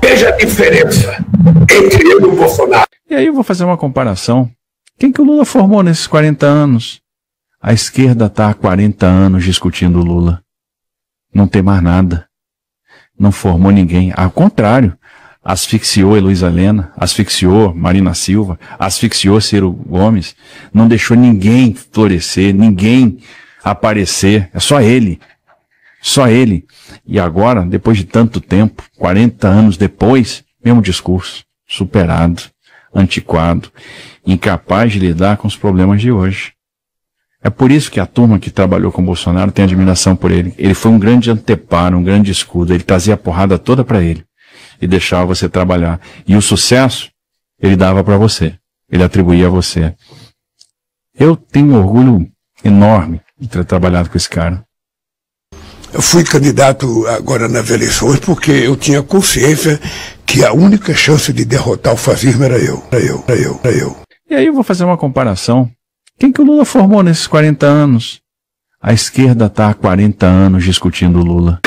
Veja a diferença entre ele e o Bolsonaro. E aí eu vou fazer uma comparação. Quem que o Lula formou nesses 40 anos? A esquerda está há 40 anos discutindo o Lula. Não tem mais nada. Não formou ninguém. Ao contrário, asfixiou Heloísa Helena, asfixiou Marina Silva, asfixiou Ciro Gomes. Não deixou ninguém florescer, ninguém aparecer. É só ele. Só ele. E agora, depois de tanto tempo, 40 anos depois, mesmo discurso. Superado, antiquado, incapaz de lidar com os problemas de hoje. É por isso que a turma que trabalhou com Bolsonaro tem admiração por ele. Ele foi um grande anteparo, um grande escudo. Ele trazia a porrada toda para ele e deixava você trabalhar. E o sucesso ele dava para você, ele atribuía a você. Eu tenho um orgulho enorme de ter trabalhado com esse cara fui candidato agora nas eleições porque eu tinha consciência que a única chance de derrotar o fascismo era eu, era eu, era eu, era eu. E aí eu vou fazer uma comparação. Quem que o Lula formou nesses 40 anos? A esquerda está há 40 anos discutindo o Lula.